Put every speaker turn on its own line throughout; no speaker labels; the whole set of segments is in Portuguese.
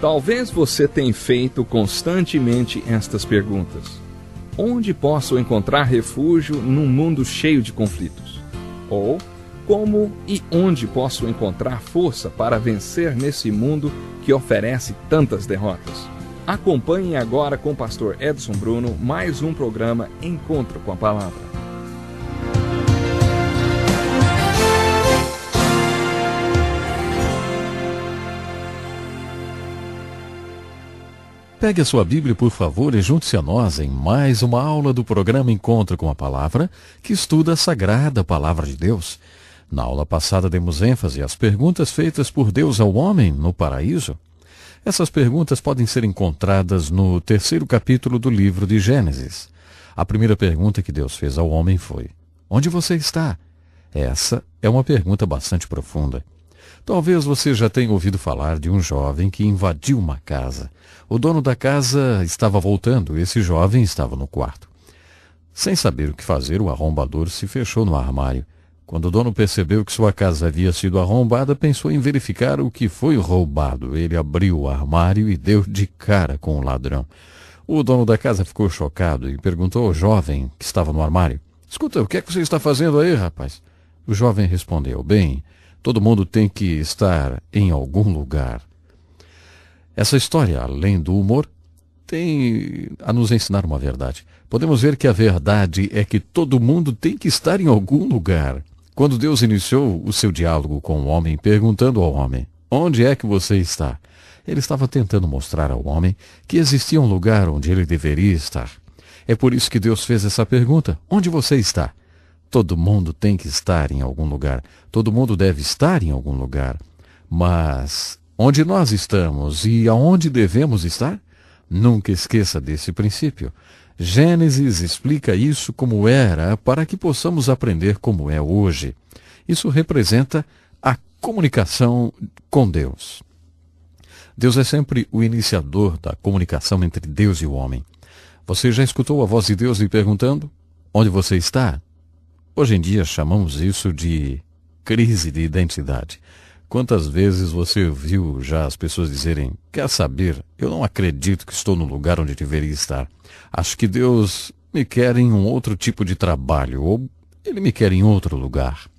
Talvez você tenha feito constantemente estas perguntas: Onde posso encontrar refúgio num mundo cheio de conflitos? Ou como e onde posso encontrar força para vencer nesse mundo que oferece tantas derrotas? Acompanhe agora com o pastor Edson Bruno mais um programa Encontro com a Palavra.
Pegue a sua Bíblia, por favor, e junte-se a nós em mais uma aula do programa Encontro com a Palavra, que estuda a sagrada Palavra de Deus. Na aula passada demos ênfase às perguntas feitas por Deus ao homem no paraíso. Essas perguntas podem ser encontradas no terceiro capítulo do livro de Gênesis. A primeira pergunta que Deus fez ao homem foi: Onde você está? Essa é uma pergunta bastante profunda. Talvez você já tenha ouvido falar de um jovem que invadiu uma casa. O dono da casa estava voltando, esse jovem estava no quarto. Sem saber o que fazer, o arrombador se fechou no armário. Quando o dono percebeu que sua casa havia sido arrombada, pensou em verificar o que foi roubado. Ele abriu o armário e deu de cara com o ladrão. O dono da casa ficou chocado e perguntou ao jovem que estava no armário: Escuta, o que é que você está fazendo aí, rapaz? O jovem respondeu: Bem, Todo mundo tem que estar em algum lugar. Essa história, além do humor, tem a nos ensinar uma verdade. Podemos ver que a verdade é que todo mundo tem que estar em algum lugar. Quando Deus iniciou o seu diálogo com o homem, perguntando ao homem: Onde é que você está? Ele estava tentando mostrar ao homem que existia um lugar onde ele deveria estar. É por isso que Deus fez essa pergunta: Onde você está? Todo mundo tem que estar em algum lugar. Todo mundo deve estar em algum lugar. Mas onde nós estamos e aonde devemos estar? Nunca esqueça desse princípio. Gênesis explica isso como era para que possamos aprender como é hoje. Isso representa a comunicação com Deus. Deus é sempre o iniciador da comunicação entre Deus e o homem. Você já escutou a voz de Deus lhe perguntando: Onde você está? Hoje em dia chamamos isso de crise de identidade. Quantas vezes você ouviu já as pessoas dizerem: Quer saber, eu não acredito que estou no lugar onde deveria estar. Acho que Deus me quer em um outro tipo de trabalho, ou Ele me quer em outro lugar.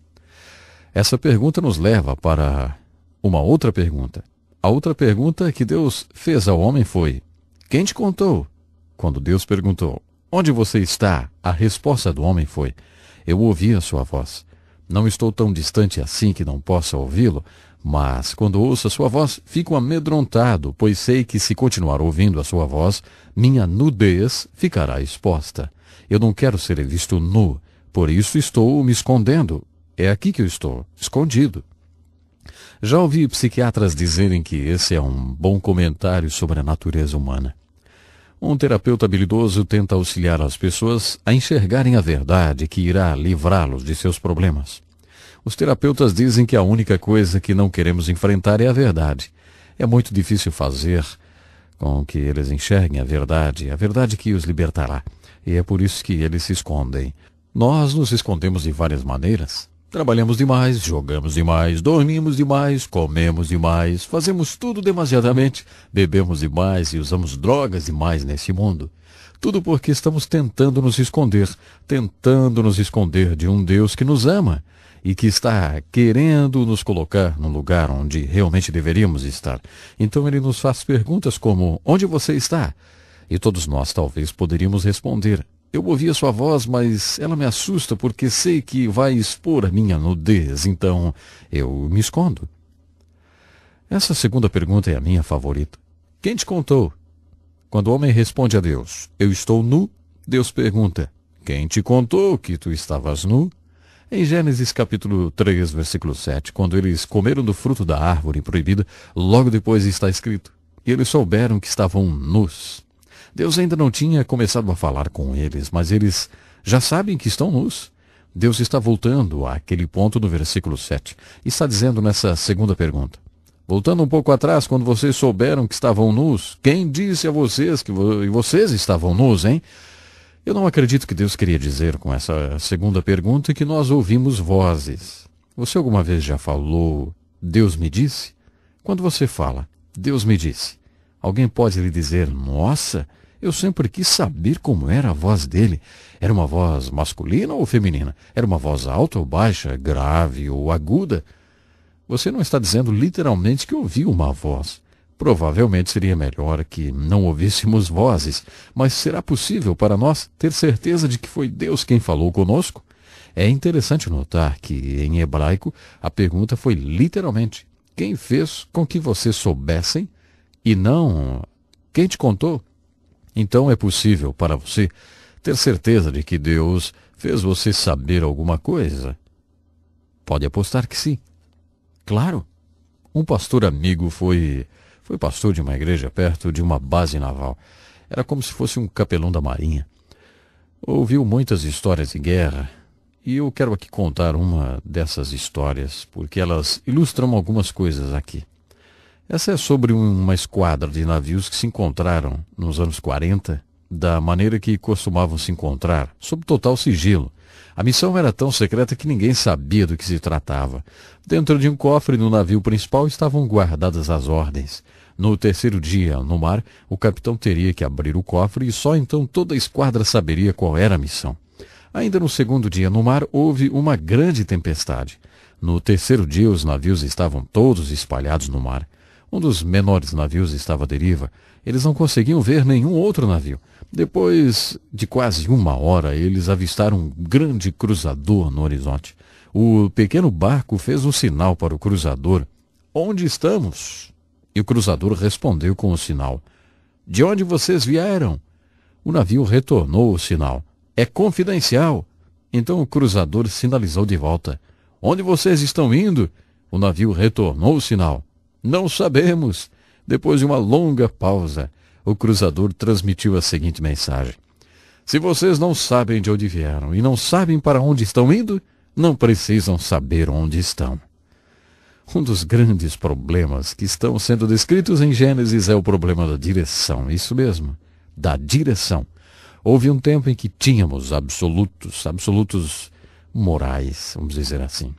Essa pergunta nos leva para uma outra pergunta. A outra pergunta que Deus fez ao homem foi: Quem te contou? Quando Deus perguntou: Onde você está? A resposta do homem foi: eu ouvi a sua voz. Não estou tão distante assim que não possa ouvi-lo, mas quando ouço a sua voz, fico amedrontado, pois sei que se continuar ouvindo a sua voz, minha nudez ficará exposta. Eu não quero ser visto nu, por isso estou me escondendo. É aqui que eu estou, escondido. Já ouvi psiquiatras dizerem que esse é um bom comentário sobre a natureza humana. Um terapeuta habilidoso tenta auxiliar as pessoas a enxergarem a verdade que irá livrá-los de seus problemas. Os terapeutas dizem que a única coisa que não queremos enfrentar é a verdade. É muito difícil fazer com que eles enxerguem a verdade, a verdade que os libertará. E é por isso que eles se escondem. Nós nos escondemos de várias maneiras. Trabalhamos demais, jogamos demais, dormimos demais, comemos demais, fazemos tudo demasiadamente, bebemos demais e usamos drogas demais nesse mundo. Tudo porque estamos tentando nos esconder, tentando nos esconder de um Deus que nos ama e que está querendo nos colocar no lugar onde realmente deveríamos estar. Então ele nos faz perguntas como: Onde você está? E todos nós talvez poderíamos responder: eu ouvi a sua voz, mas ela me assusta porque sei que vai expor a minha nudez, então eu me escondo. Essa segunda pergunta é a minha favorita. Quem te contou? Quando o homem responde a Deus, eu estou nu, Deus pergunta, quem te contou que tu estavas nu? Em Gênesis capítulo 3, versículo 7, quando eles comeram do fruto da árvore proibida, logo depois está escrito, e eles souberam que estavam nus. Deus ainda não tinha começado a falar com eles, mas eles já sabem que estão nus. Deus está voltando àquele ponto no versículo 7 e está dizendo nessa segunda pergunta. Voltando um pouco atrás, quando vocês souberam que estavam nus, quem disse a vocês que vo vocês estavam nus, hein? Eu não acredito que Deus queria dizer com essa segunda pergunta que nós ouvimos vozes. Você alguma vez já falou Deus me disse? Quando você fala Deus me disse, alguém pode lhe dizer, nossa, eu sempre quis saber como era a voz dele. Era uma voz masculina ou feminina? Era uma voz alta ou baixa, grave ou aguda? Você não está dizendo literalmente que ouviu uma voz. Provavelmente seria melhor que não ouvíssemos vozes, mas será possível para nós ter certeza de que foi Deus quem falou conosco? É interessante notar que, em hebraico, a pergunta foi literalmente: quem fez com que vocês soubessem? E não: quem te contou? Então é possível para você ter certeza de que Deus fez você saber alguma coisa? Pode apostar que sim. Claro. Um pastor amigo foi foi pastor de uma igreja perto de uma base naval. Era como se fosse um capelão da marinha. Ouviu muitas histórias de guerra, e eu quero aqui contar uma dessas histórias, porque elas ilustram algumas coisas aqui. Essa é sobre uma esquadra de navios que se encontraram nos anos 40 da maneira que costumavam se encontrar, sob total sigilo. A missão era tão secreta que ninguém sabia do que se tratava. Dentro de um cofre no navio principal estavam guardadas as ordens. No terceiro dia, no mar, o capitão teria que abrir o cofre e só então toda a esquadra saberia qual era a missão. Ainda no segundo dia, no mar, houve uma grande tempestade. No terceiro dia, os navios estavam todos espalhados no mar. Um dos menores navios estava à deriva. Eles não conseguiam ver nenhum outro navio. Depois de quase uma hora, eles avistaram um grande cruzador no horizonte. O pequeno barco fez um sinal para o cruzador. Onde estamos? E o cruzador respondeu com o sinal. De onde vocês vieram? O navio retornou o sinal. É confidencial. Então o cruzador sinalizou de volta. Onde vocês estão indo? O navio retornou o sinal. Não sabemos. Depois de uma longa pausa, o cruzador transmitiu a seguinte mensagem: Se vocês não sabem de onde vieram e não sabem para onde estão indo, não precisam saber onde estão. Um dos grandes problemas que estão sendo descritos em Gênesis é o problema da direção, isso mesmo, da direção. Houve um tempo em que tínhamos absolutos, absolutos morais, vamos dizer assim.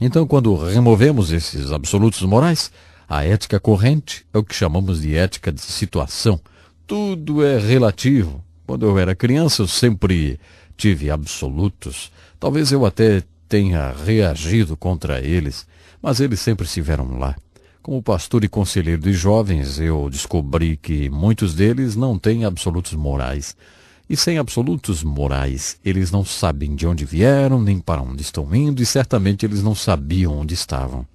Então, quando removemos esses absolutos morais, a ética corrente é o que chamamos de ética de situação. Tudo é relativo. Quando eu era criança, eu sempre tive absolutos. Talvez eu até tenha reagido contra eles, mas eles sempre estiveram lá. Como pastor e conselheiro de jovens, eu descobri que muitos deles não têm absolutos morais. E sem absolutos morais, eles não sabem de onde vieram, nem para onde estão indo, e certamente eles não sabiam onde estavam.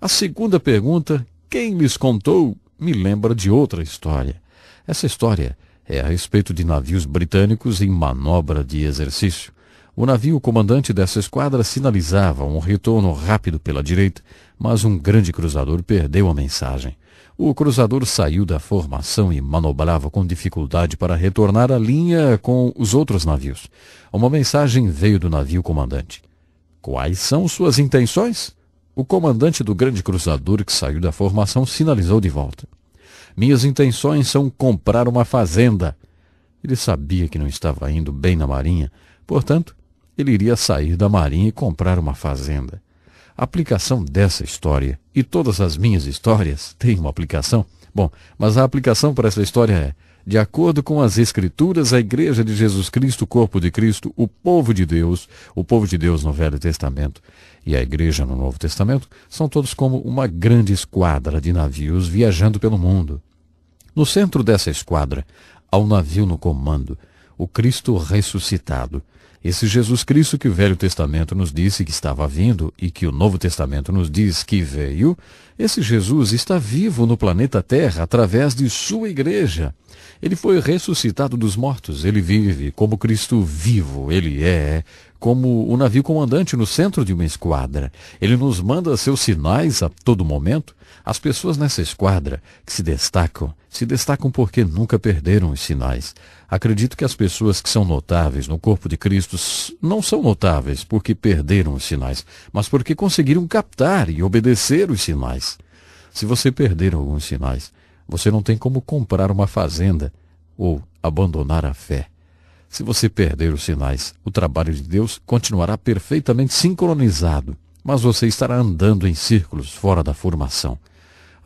A segunda pergunta, quem lhes contou, me lembra de outra história. Essa história é a respeito de navios britânicos em manobra de exercício. O navio comandante dessa esquadra sinalizava um retorno rápido pela direita, mas um grande cruzador perdeu a mensagem. O cruzador saiu da formação e manobrava com dificuldade para retornar à linha com os outros navios. Uma mensagem veio do navio comandante. Quais são suas intenções? O comandante do grande cruzador que saiu da formação sinalizou de volta. Minhas intenções são comprar uma fazenda. Ele sabia que não estava indo bem na marinha, portanto, ele iria sair da marinha e comprar uma fazenda. A aplicação dessa história, e todas as minhas histórias têm uma aplicação, bom, mas a aplicação para essa história é de acordo com as Escrituras, a Igreja de Jesus Cristo, Corpo de Cristo, o povo de Deus, o povo de Deus no Velho Testamento e a Igreja no Novo Testamento, são todos como uma grande esquadra de navios viajando pelo mundo. No centro dessa esquadra há um navio no comando, o Cristo ressuscitado, esse Jesus Cristo que o Velho Testamento nos disse que estava vindo e que o Novo Testamento nos diz que veio, esse Jesus está vivo no planeta Terra através de sua igreja. Ele foi ressuscitado dos mortos, ele vive como Cristo vivo, ele é como o navio comandante no centro de uma esquadra. Ele nos manda seus sinais a todo momento. As pessoas nessa esquadra que se destacam, se destacam porque nunca perderam os sinais. Acredito que as pessoas que são notáveis no corpo de Cristo não são notáveis porque perderam os sinais, mas porque conseguiram captar e obedecer os sinais. Se você perder alguns sinais, você não tem como comprar uma fazenda ou abandonar a fé. Se você perder os sinais, o trabalho de Deus continuará perfeitamente sincronizado, mas você estará andando em círculos fora da formação.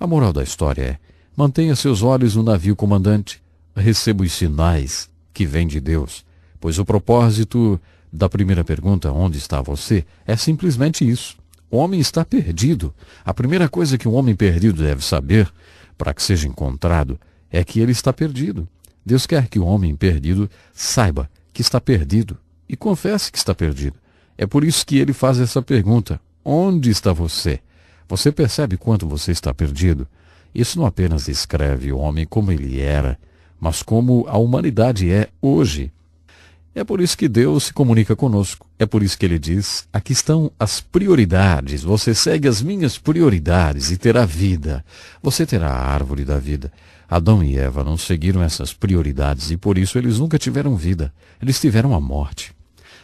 A moral da história é: mantenha seus olhos no navio comandante, receba os sinais que vêm de Deus, pois o propósito da primeira pergunta, onde está você, é simplesmente isso. O homem está perdido. A primeira coisa que um homem perdido deve saber, para que seja encontrado, é que ele está perdido. Deus quer que o homem perdido saiba que está perdido e confesse que está perdido. É por isso que ele faz essa pergunta: Onde está você? Você percebe quanto você está perdido? Isso não apenas descreve o homem como ele era, mas como a humanidade é hoje. É por isso que Deus se comunica conosco. É por isso que ele diz: aqui estão as prioridades. Você segue as minhas prioridades e terá vida. Você terá a árvore da vida. Adão e Eva não seguiram essas prioridades e por isso eles nunca tiveram vida. Eles tiveram a morte.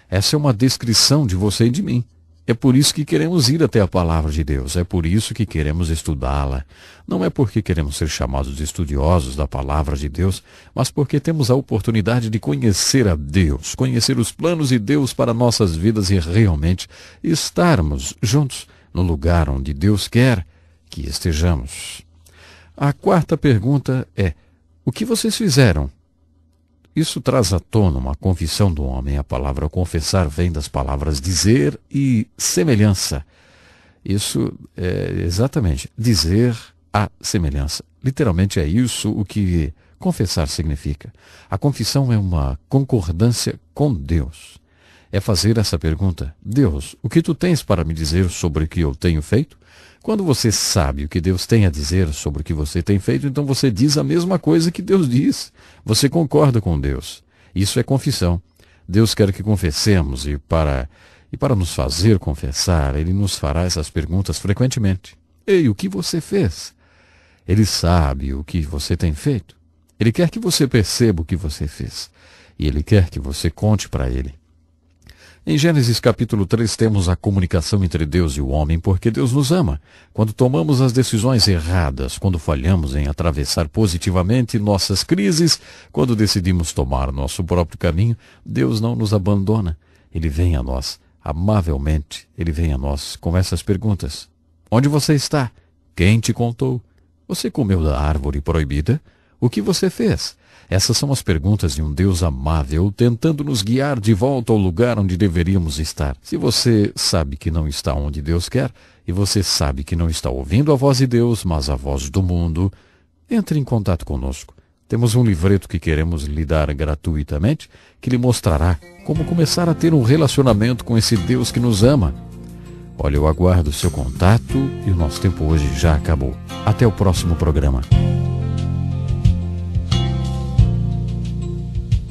Essa é uma descrição de você e de mim. É por isso que queremos ir até a palavra de Deus, é por isso que queremos estudá-la. Não é porque queremos ser chamados de estudiosos da palavra de Deus, mas porque temos a oportunidade de conhecer a Deus, conhecer os planos de Deus para nossas vidas e realmente estarmos juntos no lugar onde Deus quer que estejamos. A quarta pergunta é: o que vocês fizeram? Isso traz à tona uma confissão do homem. A palavra confessar vem das palavras dizer e semelhança. Isso é exatamente dizer a semelhança. Literalmente é isso o que confessar significa. A confissão é uma concordância com Deus é fazer essa pergunta: Deus, o que tu tens para me dizer sobre o que eu tenho feito? Quando você sabe o que Deus tem a dizer sobre o que você tem feito, então você diz a mesma coisa que Deus diz. Você concorda com Deus. Isso é confissão. Deus quer que confessemos e para e para nos fazer confessar, ele nos fará essas perguntas frequentemente. Ei, o que você fez? Ele sabe o que você tem feito. Ele quer que você perceba o que você fez. E ele quer que você conte para ele. Em Gênesis capítulo 3 temos a comunicação entre Deus e o homem porque Deus nos ama. Quando tomamos as decisões erradas, quando falhamos em atravessar positivamente nossas crises, quando decidimos tomar nosso próprio caminho, Deus não nos abandona. Ele vem a nós, amavelmente, ele vem a nós com essas perguntas. Onde você está? Quem te contou? Você comeu da árvore proibida? O que você fez? Essas são as perguntas de um Deus amável tentando nos guiar de volta ao lugar onde deveríamos estar. Se você sabe que não está onde Deus quer e você sabe que não está ouvindo a voz de Deus, mas a voz do mundo, entre em contato conosco. Temos um livreto que queremos lhe dar gratuitamente que lhe mostrará como começar a ter um relacionamento com esse Deus que nos ama. Olha, eu aguardo o seu contato e o nosso tempo hoje já acabou. Até o próximo programa.